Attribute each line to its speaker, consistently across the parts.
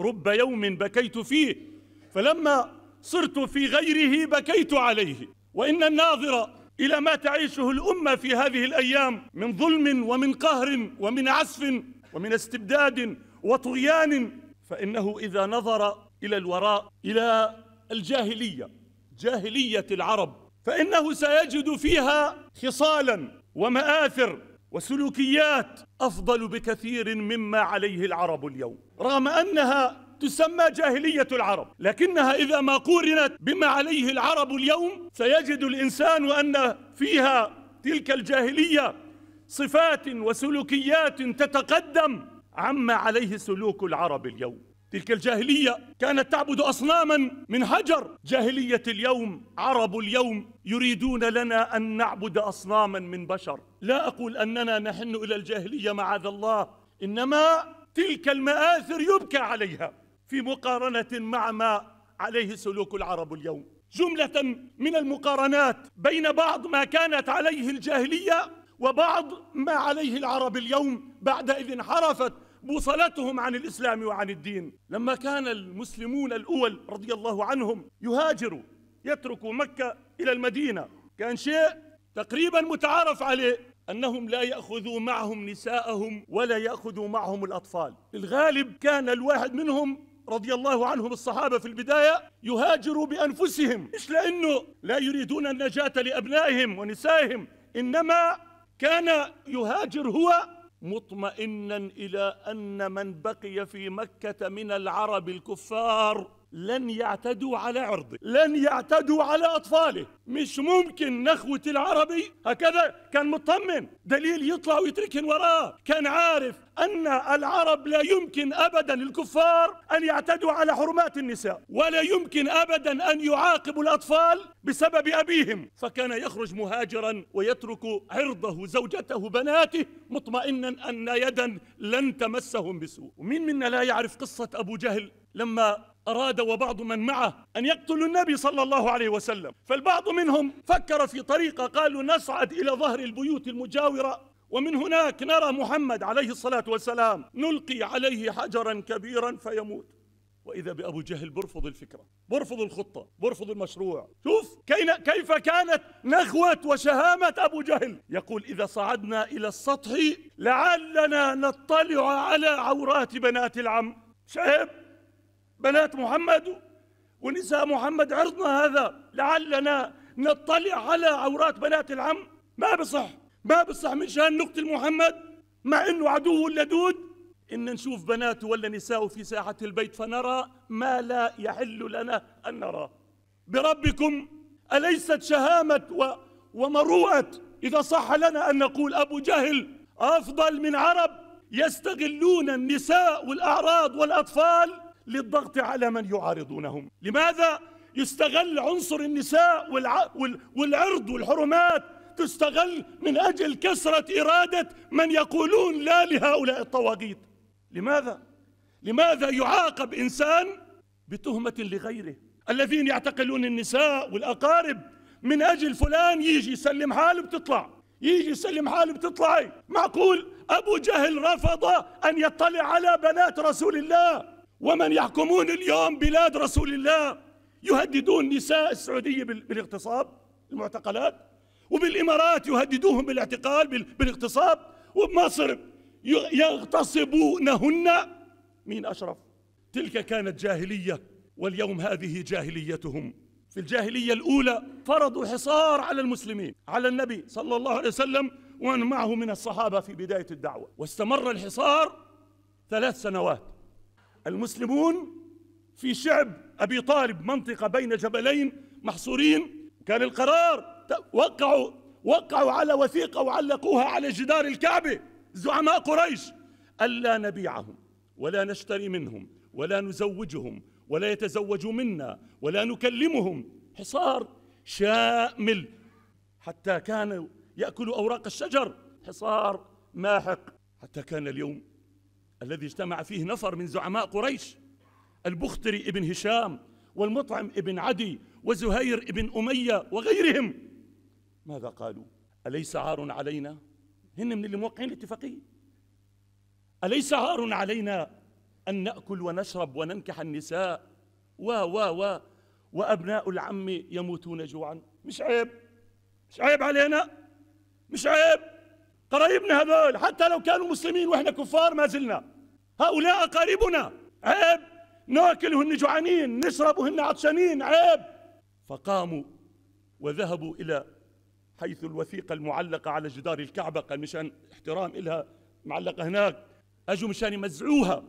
Speaker 1: رب يوم بكيت فيه فلما صرت في غيره بكيت عليه وإن الناظر إلى ما تعيشه الأمة في هذه الأيام من ظلم ومن قهر ومن عسف ومن استبداد وطغيان فإنه إذا نظر إلى الوراء إلى الجاهلية جاهلية العرب فإنه سيجد فيها خصالا ومآثر وسلوكيات أفضل بكثير مما عليه العرب اليوم رغم أنها تسمى جاهلية العرب لكنها إذا ما قورنت بما عليه العرب اليوم سيجد الإنسان أن فيها تلك الجاهلية صفات وسلوكيات تتقدم عما عليه سلوك العرب اليوم تلك الجاهلية كانت تعبد أصناما من حجر جاهلية اليوم عرب اليوم يريدون لنا أن نعبد أصناما من بشر لا أقول أننا نحن إلى الجاهلية معاذ الله إنما تلك المآثر يبكى عليها في مقارنة مع ما عليه سلوك العرب اليوم جملة من المقارنات بين بعض ما كانت عليه الجاهلية وبعض ما عليه العرب اليوم بعد إذ انحرفت بوصلتهم عن الإسلام وعن الدين لما كان المسلمون الأول رضي الله عنهم يهاجروا يتركوا مكة إلى المدينة كان شيء تقريبا متعارف عليه أنهم لا يأخذوا معهم نساءهم ولا يأخذوا معهم الأطفال الغالب كان الواحد منهم رضي الله عنهم الصحابة في البداية يهاجروا بأنفسهم مش لأنه لا يريدون النجاة لأبنائهم ونسائهم إنما كان يهاجر هو مطمئنا إلى أن من بقي في مكة من العرب الكفار لن يعتدوا على عرضه لن يعتدوا على أطفاله مش ممكن نخوة العربي هكذا كان مطمن دليل يطلع ويتركهم وراه كان عارف أن العرب لا يمكن أبدا للكفار أن يعتدوا على حرمات النساء ولا يمكن أبدا أن يعاقبوا الأطفال بسبب أبيهم فكان يخرج مهاجرا ويترك عرضه زوجته بناته مطمئنا أن يدا لن تمسهم بسوء ومين منا لا يعرف قصة أبو جهل لما أراد وبعض من معه أن يقتلوا النبي صلى الله عليه وسلم فالبعض منهم فكر في طريقة قالوا نصعد إلى ظهر البيوت المجاورة ومن هناك نرى محمد عليه الصلاة والسلام نلقي عليه حجرا كبيرا فيموت وإذا بأبو جهل برفض الفكرة برفض الخطة برفض المشروع شوف كيف كانت نخوة وشهامة أبو جهل يقول إذا صعدنا إلى السطح لعلنا نطلع على عورات بنات العم شعب بنات محمد ونساء محمد عرضنا هذا لعلنا نطلع على عورات بنات العم ما بصح ما بصح من شان نقتل محمد مع انه عدوه اللدود ان نشوف بناته ولا نساءه في ساحه البيت فنرى ما لا يحل لنا ان نرى بربكم اليست شهامه و ومروءه اذا صح لنا ان نقول ابو جهل افضل من عرب يستغلون النساء والاعراض والاطفال للضغط على من يعارضونهم لماذا يستغل عنصر النساء والعرض والحرمات تستغل من أجل كسرة إرادة من يقولون لا لهؤلاء الطواغيت لماذا؟ لماذا يعاقب إنسان بتهمة لغيره الذين يعتقلون النساء والأقارب من أجل فلان يجي يسلم حاله بتطلع يجي يسلم حاله بتطلعي معقول أبو جهل رفض أن يطلع على بنات رسول الله ومن يحكمون اليوم بلاد رسول الله يهددون نساء السعودية بالاغتصاب المعتقلات وبالإمارات يهددوهم بالاعتقال بالاغتصاب وبمصر يغتصبونهن مين أشرف تلك كانت جاهلية واليوم هذه جاهليتهم في الجاهلية الأولى فرضوا حصار على المسلمين على النبي صلى الله عليه وسلم ومن معه من الصحابة في بداية الدعوة واستمر الحصار ثلاث سنوات المسلمون في شعب أبي طالب منطقة بين جبلين محصورين كان القرار وقعوا وقعوا على وثيقة وعلقوها على جدار الكعبة زعماء قريش ألا نبيعهم ولا نشتري منهم ولا نزوجهم ولا يتزوجوا منا ولا نكلمهم حصار شامل حتى كانوا يأكلوا أوراق الشجر حصار ماحق حتى كان اليوم الذي اجتمع فيه نفر من زعماء قريش البختري ابن هشام والمطعم ابن عدي وزهير ابن أمية وغيرهم ماذا قالوا أليس عار علينا هن من اللي موقعين الاتفاقية أليس عار علينا أن نأكل ونشرب وننكح النساء و و و وأبناء العم يموتون جوعا مش عيب مش عيب علينا مش عيب قرايبنا هذول حتى لو كانوا مسلمين واحنا كفار ما زلنا هؤلاء اقاربنا عيب ناكلهن جوعانين نشربهن عطشانين عيب فقاموا وذهبوا الى حيث الوثيقه المعلقه على جدار الكعبه قال مشان احترام لها معلقه هناك اجوا مشان يمزعوها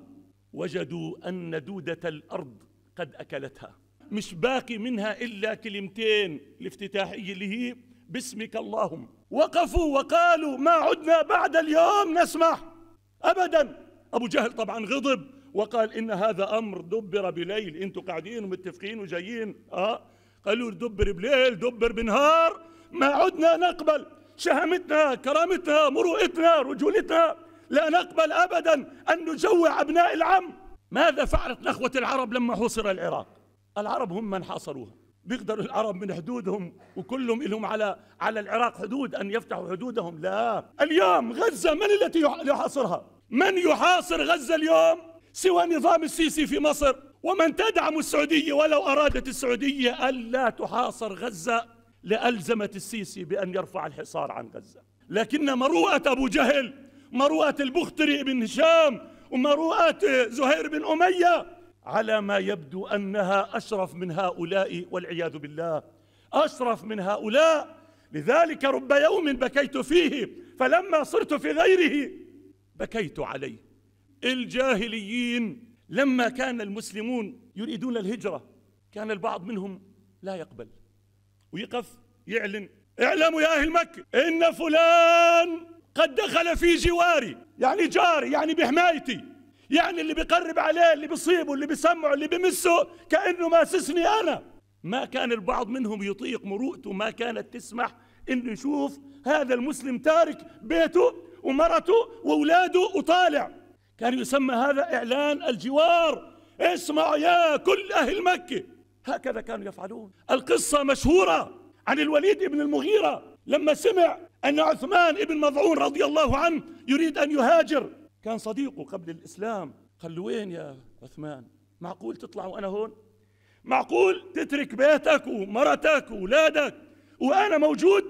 Speaker 1: وجدوا ان دوده الارض قد اكلتها مش باقي منها الا كلمتين الافتتاحيه اللي هي باسمك اللهم وقفوا وقالوا ما عدنا بعد اليوم نسمع أبدا أبو جهل طبعا غضب وقال إن هذا أمر دبر بليل انتم قاعدين ومتفقين وجايين آه قالوا دبر بليل دبر بنهار ما عدنا نقبل شهمتنا كرامتنا مروءتنا رجولتنا لا نقبل أبدا أن نجوع أبناء العم ماذا فعلت نخوة العرب لما حصر العراق العرب هم من حاصروها بيقدروا العرب من حدودهم وكلهم لهم على على العراق حدود ان يفتحوا حدودهم لا اليوم غزه من التي يحاصرها من يحاصر غزه اليوم سوى نظام السيسي في مصر ومن تدعم السعوديه ولو ارادت السعوديه الا تحاصر غزه لالزمت السيسي بان يرفع الحصار عن غزه لكن مروءه ابو جهل مروءه البختري بن هشام ومروءه زهير بن اميه على ما يبدو انها اشرف من هؤلاء والعياذ بالله اشرف من هؤلاء لذلك رب يوم بكيت فيه فلما صرت في غيره بكيت عليه الجاهليين لما كان المسلمون يريدون الهجره كان البعض منهم لا يقبل ويقف يعلن اعلموا يا اهل مكه ان فلان قد دخل في جواري يعني جاري يعني بحمايتي يعني اللي بيقرب عليه اللي بيصيبه اللي بيسمعه اللي بيمسه كأنه ماسسني أنا ما كان البعض منهم يطيق مروءته ما كانت تسمح انه يشوف هذا المسلم تارك بيته ومرته واولاده وطالع كان يسمى هذا اعلان الجوار اسمعوا يا كل اهل مكه هكذا كانوا يفعلون القصه مشهوره عن الوليد بن المغيره لما سمع ان عثمان بن مظعون رضي الله عنه يريد ان يهاجر كان صديقه قبل الإسلام قال له وين يا عثمان معقول تطلع وأنا هون معقول تترك بيتك ومرتك وولادك وأنا موجود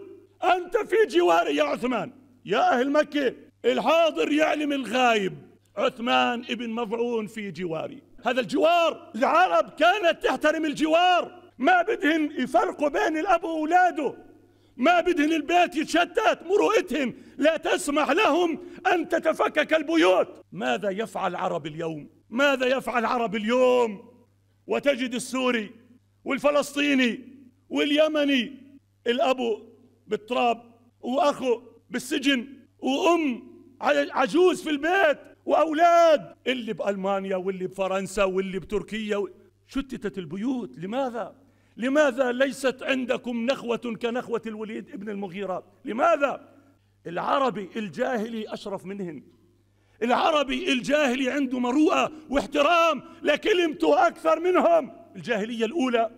Speaker 1: أنت في جواري يا عثمان يا أهل مكة الحاضر يعلم الغايب عثمان ابن مفعون في جواري هذا الجوار العرب كانت تحترم الجوار ما بدهم يفرقوا بين الأب وأولاده ما بدهن البيت يتشتت مروءتهم لا تسمح لهم أن تتفكك البيوت ماذا يفعل العرب اليوم ماذا يفعل العرب اليوم وتجد السوري والفلسطيني واليمني الأبو بالتراب وأخو بالسجن وأم عجوز في البيت وأولاد اللي بألمانيا واللي بفرنسا واللي بتركيا شتتت البيوت لماذا؟ لماذا ليست عندكم نخوة كنخوة الوليد ابن المغيرة لماذا العربي الجاهلي أشرف منهن العربي الجاهلي عنده مروءة واحترام لكلمته أكثر منهم الجاهلية الأولى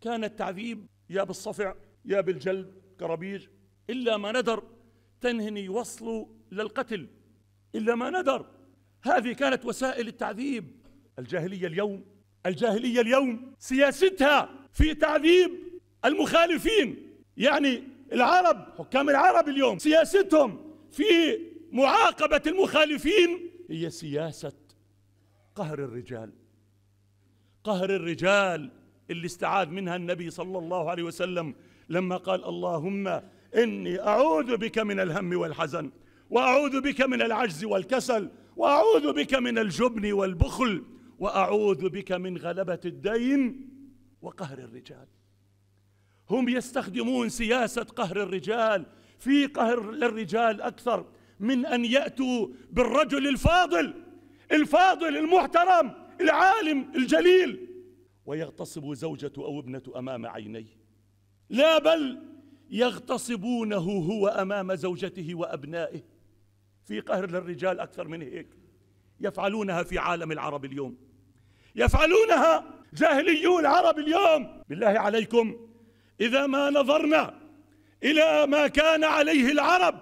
Speaker 1: كان التعذيب يا بالصفع يا بالجلد كربيج إلا ما ندر تنهن يوصلوا للقتل إلا ما ندر هذه كانت وسائل التعذيب الجاهلية اليوم الجاهلية اليوم سياستها في تعذيب المخالفين يعني العرب حكام العرب اليوم سياستهم في معاقبة المخالفين هي سياسة قهر الرجال قهر الرجال اللي استعاذ منها النبي صلى الله عليه وسلم لما قال اللهم إني أعوذ بك من الهم والحزن وأعوذ بك من العجز والكسل وأعوذ بك من الجبن والبخل وأعوذ بك من غلبة الدين وقهر الرجال هم يستخدمون سياسة قهر الرجال في قهر للرجال أكثر من أن يأتوا بالرجل الفاضل الفاضل المحترم العالم الجليل ويغتصب زوجة أو ابنة أمام عينيه لا بل يغتصبونه هو أمام زوجته وأبنائه في قهر للرجال أكثر من هيك يفعلونها في عالم العرب اليوم يفعلونها جاهليو العرب اليوم بالله عليكم إذا ما نظرنا إلى ما كان عليه العرب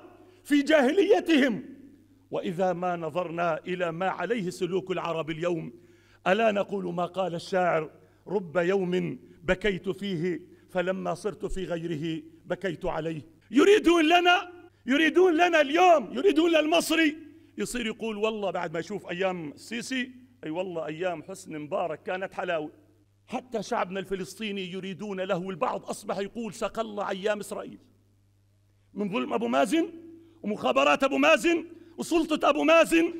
Speaker 1: في جاهليتهم وإذا ما نظرنا إلى ما عليه سلوك العرب اليوم ألا نقول ما قال الشاعر رب يوم بكيت فيه فلما صرت في غيره بكيت عليه يريدون لنا يريدون لنا اليوم يريدون للمصري يصير يقول والله بعد ما يشوف أيام السيسي أي والله أيام حسن مبارك كانت حلاوة حتى شعبنا الفلسطيني يريدون له البعض أصبح يقول سقى الله أيام إسرائيل من ظلم أبو مازن ومخابرات أبو مازن وسلطة أبو مازن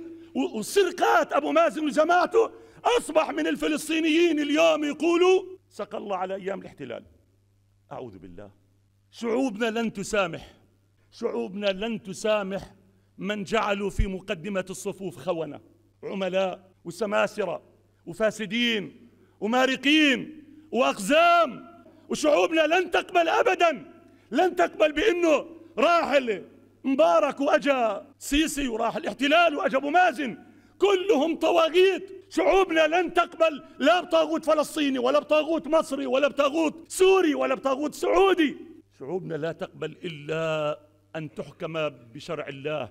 Speaker 1: وسرقات أبو مازن وجماعته أصبح من الفلسطينيين اليوم يقولوا سقى الله على أيام الاحتلال أعوذ بالله شعوبنا لن تسامح شعوبنا لن تسامح من جعلوا في مقدمة الصفوف خونة عملاء وسماسرة وفاسدين ومارقين وأقزام وشعوبنا لن تقبل أبدا لن تقبل بأنه راح مبارك وأجا سيسي وراح الاحتلال وأجا أبو مازن كلهم طواغيت شعوبنا لن تقبل لا بطاغوت فلسطيني ولا بطاغوت مصري ولا بطاغوت سوري ولا بطاغوت سعودي شعوبنا لا تقبل إلا أن تحكم بشرع الله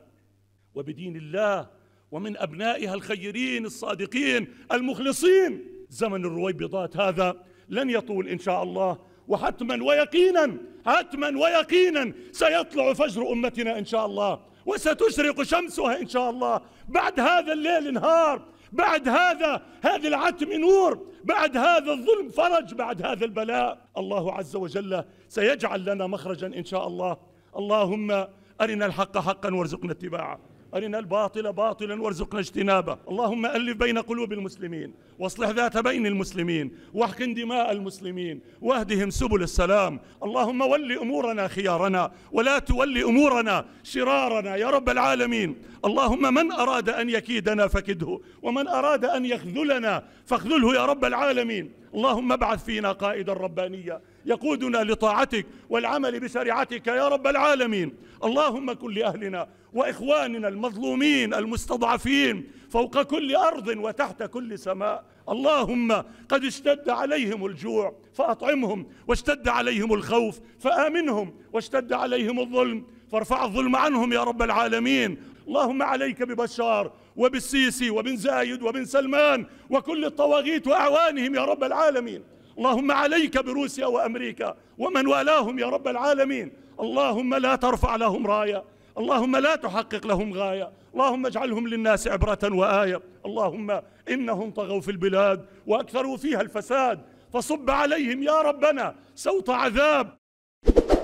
Speaker 1: وبدين الله ومن أبنائها الخيرين الصادقين المخلصين زمن الرويبضات هذا لن يطول إن شاء الله وحتما ويقينا حتما ويقينا سيطلع فجر أمتنا إن شاء الله وستشرق شمسها إن شاء الله بعد هذا الليل نهار بعد هذا هذه العتم نور بعد هذا الظلم فرج بعد هذا البلاء الله عز وجل سيجعل لنا مخرجا إن شاء الله اللهم أرنا الحق حقا وارزقنا اتباعه أرنا الباطل باطلا وارزقنا اجتنابه اللهم ألف بين قلوب المسلمين واصلح ذات بين المسلمين واحقن دماء المسلمين واهدهم سبل السلام اللهم ول أمورنا خيارنا ولا تولي أمورنا شرارنا يا رب العالمين اللهم من أراد أن يكيدنا فكده ومن أراد أن يخذلنا فاخذله يا رب العالمين اللهم ابعث فينا قائدا ربانيا يقودنا لطاعتك والعمل بشريعتك يا رب العالمين اللهم كن لأهلنا وإخواننا المظلومين المستضعفين فوق كل أرض وتحت كل سماء اللهم قد اشتد عليهم الجوع فأطعمهم واشتد عليهم الخوف فآمنهم واشتد عليهم الظلم فارفع الظلم عنهم يا رب العالمين اللهم عليك ببشار وبالسيسي وبن زايد وبن سلمان وكل الطواغيت وأعوانهم يا رب العالمين اللهم عليك بروسيا وأمريكا ومن والاهم يا رب العالمين اللهم لا ترفع لهم راية اللهم لا تحقق لهم غاية اللهم اجعلهم للناس عبرة وآية اللهم إنهم طغوا في البلاد وأكثروا فيها الفساد فصب عليهم يا ربنا سوط عذاب